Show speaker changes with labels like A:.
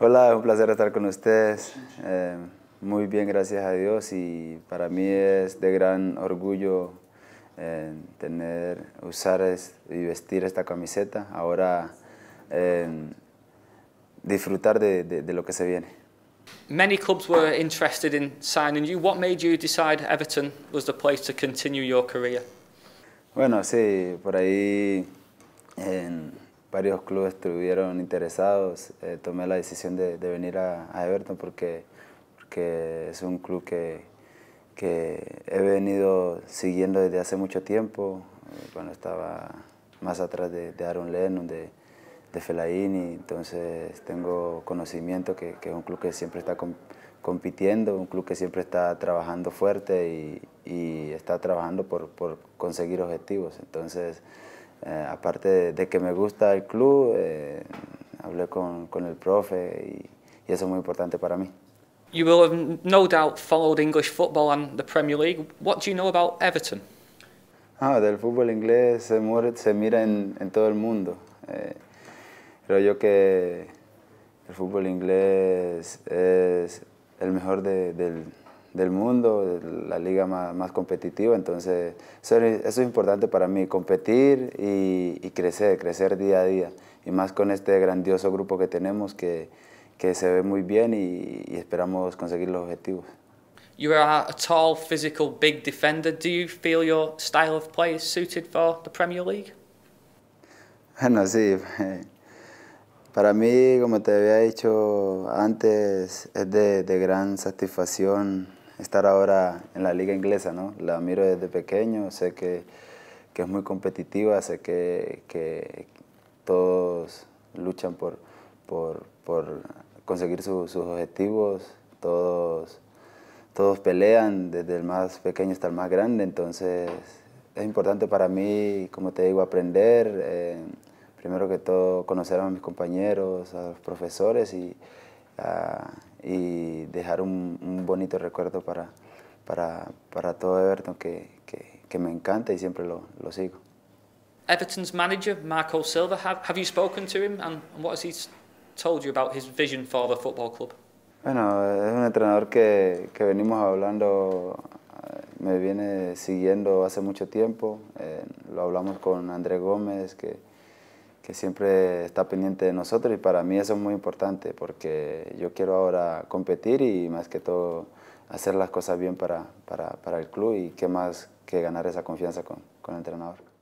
A: Hola, un placer estar con ustedes. Eh, muy bien, gracias a Dios. Y para mí es de gran orgullo eh, tener, usar y vestir esta camiseta. Ahora eh, disfrutar de, de, lo que se viene.
B: Many clubs were interested in signing you. What made you decide Everton was the place to continue your career?
A: Bueno, sí, por ahí varios clubes estuvieron interesados, eh, tomé la decisión de, venir a, Everton porque, es un club que, que, he venido siguiendo desde hace mucho tiempo, cuando eh, estaba más atrás de, de Aaron Lennon, de, de Fellaini, entonces tengo conocimiento que, es un club que siempre está compitiendo, un club que siempre está trabajando fuerte y, está trabajando por, conseguir objetivos. Entonces, eh, aparte de, de, que me gusta el club, eh, hablé con, con, el profe y, y, eso es muy importante para mí.
B: You will have no doubt followed English football and the Premier League. What do you know about Everton?
A: Ah, del fútbol inglés se, muere, se mira en, en, todo el mundo. Eh, creo yo que el fútbol inglés es el mejor de, del, del mundo, la liga más, competitiva, entonces eso, es importante para mí, competir y, crecer, crecer día a día, y más con este grandioso grupo que tenemos que, que se ve muy bien y, esperamos conseguir los objetivos.
B: You are a tall, physical, big defender. Do you feel your style of play is suited for the Premier League?
A: Bueno, sí. Para mí, como te había dicho antes, es de, de gran satisfacción estar ahora en la liga inglesa, ¿no? La miro desde pequeño, sé que, es muy competitiva, sé que, todos luchan por, por, conseguir sus objetivos, todos, todos pelean desde el más pequeño hasta el más grande, entonces es importante para mí, como te digo, aprender, eh, primero que todo conocer a mis compañeros, a los profesores y a y dejar un, un bonito recuerdo para, para, para todo Everton que, que, que, me encanta y siempre lo, lo sigo.
B: Everton's manager, Marco Silva, have, have you spoken to him and, what has he told you about his vision for the football club?
A: Bueno, es un entrenador que, que venimos hablando, eh, me viene siguiendo hace mucho tiempo. Eh, lo hablamos con André Gómez, que, que siempre está pendiente de nosotros y para mí eso es muy importante porque yo quiero ahora competir y más que todo hacer las cosas bien para, el club y qué más que ganar esa confianza con el entrenador.